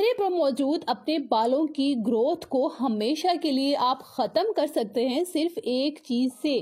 चेहरे पर मौजूद अपने बालों की ग्रोथ को हमेशा के लिए आप ख़त्म कर सकते हैं सिर्फ एक चीज़ से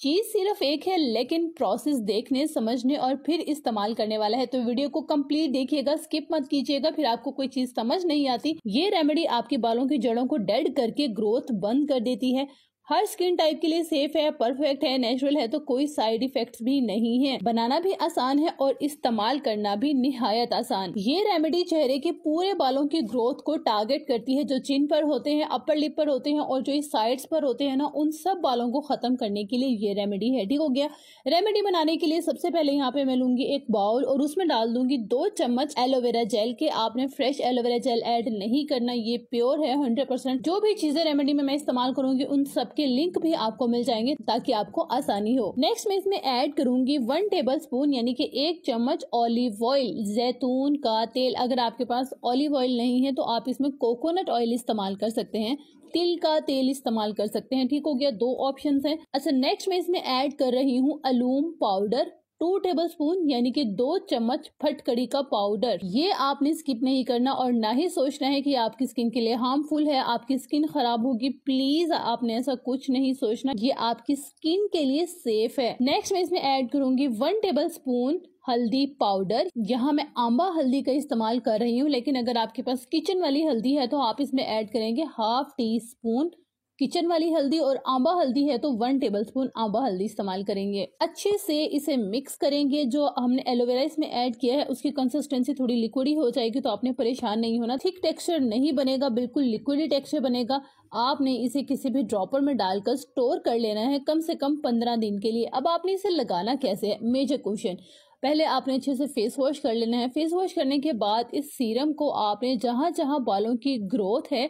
चीज़ सिर्फ एक है लेकिन प्रोसेस देखने समझने और फिर इस्तेमाल करने वाला है तो वीडियो को कंप्लीट देखिएगा स्किप मत कीजिएगा फिर आपको कोई चीज़ समझ नहीं आती ये रेमेडी आपके बालों की जड़ों को डेड करके ग्रोथ बंद कर देती है हर स्किन टाइप के लिए सेफ है परफेक्ट है नेचुरल है तो कोई साइड इफेक्ट्स भी नहीं है बनाना भी आसान है और इस्तेमाल करना भी निहायत आसान ये रेमेडी चेहरे के पूरे बालों की ग्रोथ को टारगेट करती है जो चिन पर होते हैं अपर लिप पर होते हैं और जो इस साइड्स पर होते हैं ना उन सब बालों को खत्म करने के लिए ये रेमेडी है ठीक हो गया रेमेडी बनाने के लिए सबसे पहले यहाँ पे मैं लूंगी एक बाउल और उसमें डाल दूंगी दो चम्मच एलोवेरा जेल के आपने फ्रेश एलोवेरा जेल एड नहीं करना ये प्योर है हंड्रेड जो भी चीजें रेमेडी में मैं इस्तेमाल करूंगी उन सबके के लिंक भी आपको मिल जाएंगे ताकि आपको आसानी हो नेक्स्ट मैं इसमें ऐड करूंगी वन टेबल स्पून यानी कि एक चम्मच ऑलिव ऑयल जैतून का तेल अगर आपके पास ऑलिव ऑयल नहीं है तो आप इसमें कोकोनट ऑयल इस्तेमाल कर सकते हैं तिल का तेल इस्तेमाल कर सकते हैं ठीक हो गया दो ऑप्शन है अच्छा नेक्स्ट मैं इसमें ऐड कर रही हूँ alum powder two tablespoon यानी कि दो चम्मच फटकड़ी का पाउडर ये आपने स्किप नहीं करना और ना ही सोचना है कि आपकी स्किन के लिए हार्मफुल है आपकी स्किन खराब होगी प्लीज आपने ऐसा कुछ नहीं सोचना ये आपकी स्किन के लिए सेफ है नेक्स्ट मैं इसमें ऐड करूंगी वन टेबल स्पून हल्दी पाउडर यहाँ मैं आंबा हल्दी का इस्तेमाल कर रही हूँ लेकिन अगर आपके पास किचन वाली हल्दी है तो आप इसमें ऐड करेंगे हाफ टी स्पून किचन वाली हल्दी और आंबा हल्दी है तो वन टेबल स्पून आंबा हल्दी इस्तेमाल करेंगे अच्छे से इसे मिक्स करेंगे जो हमने एलोवेरा इसमें ऐड किया है उसकी कंसिस्टेंसी थोड़ी लिक्विड ही हो जाएगी तो आपने परेशान नहीं होना थिक टेक्सचर नहीं बनेगा बिल्कुल लिक्विड ही टेक्सचर बनेगा आपने इसे किसी भी ड्रॉपर में डालकर स्टोर कर लेना है कम से कम पंद्रह दिन के लिए अब आपने इसे लगाना कैसे है मेजर क्वेश्चन पहले आपने अच्छे से फेस वॉश कर लेना है फेस वॉश करने के बाद इस सीरम को आपने जहाँ जहाँ बालों की ग्रोथ है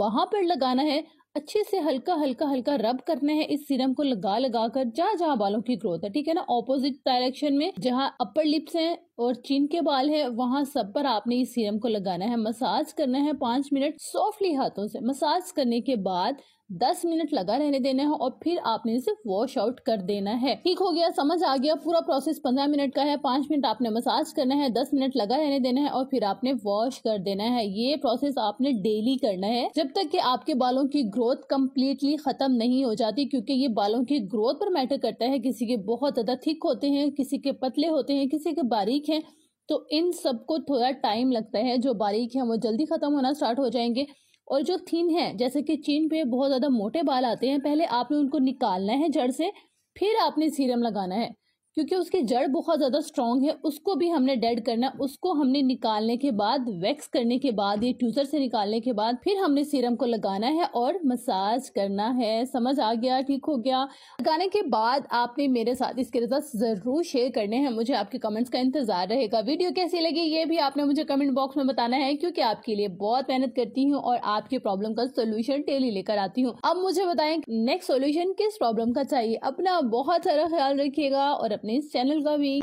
वहाँ पर लगाना है अच्छे से हल्का हल्का हल्का रब करना है इस सीरम को लगा लगा कर जहाँ जहाँ बालों की ग्रोथ है ठीक है ना ऑपोजिट डायरेक्शन में जहाँ अपर लिप्स हैं और चीन के बाल है वहाँ सब पर आपने इस सीरम को लगाना है मसाज करना है पाँच मिनट सॉफ्टली हाथों से मसाज करने के बाद दस मिनट लगा रहने देना है और फिर आपने इसे वॉश आउट कर देना है ठीक हो गया समझ आ गया पूरा प्रोसेस पंद्रह मिनट का है पांच मिनट आपने मसाज करना है दस मिनट लगा रहने देना है और फिर आपने वॉश कर देना है ये प्रोसेस आपने डेली करना है जब तक कि आपके बालों की ग्रोथ कम्प्लीटली खत्म नहीं हो जाती क्योंकि ये बालों की ग्रोथ पर मैटर करता है किसी के बहुत ज्यादा थिक होते हैं किसी के पतले होते हैं किसी के बारीक बारीक हैं तो इन सबको थोड़ा टाइम लगता है जो बारीक है वो जल्दी ख़त्म होना स्टार्ट हो जाएंगे और जो थीन है जैसे कि चीन पे बहुत ज़्यादा मोटे बाल आते हैं पहले आपने उनको निकालना है जड़ से फिर आपने सीरम लगाना है क्योंकि उसकी जड़ बहुत ज़्यादा स्ट्रॉन्ग है उसको भी हमने डेड करना उसको हमने निकालने के बाद वैक्स करने के बाद ये ट्यूज़र से निकालने के बाद फिर हमने सीरम को लगाना है और मसाज करना है समझ आ गया ठीक हो गया लगाने के बाद आपने मेरे साथ इसके रिजल्ट ज़रूर शेयर करने हैं मुझे आपके कमेंट्स का इंतज़ार रहेगा वीडियो कैसी लगी ये भी आपने मुझे कमेंट बॉक्स में बताना है क्योंकि आपके लिए बहुत मेहनत करती हूँ और आपकी प्रॉब्लम का सोल्यूशन डेली लेकर आती हूँ अब मुझे बताएं नेक्स्ट सोल्यूशन किस प्रॉब्लम का चाहिए अपना बहुत सारा ख्याल रखिएगा और अपने चैनल का भी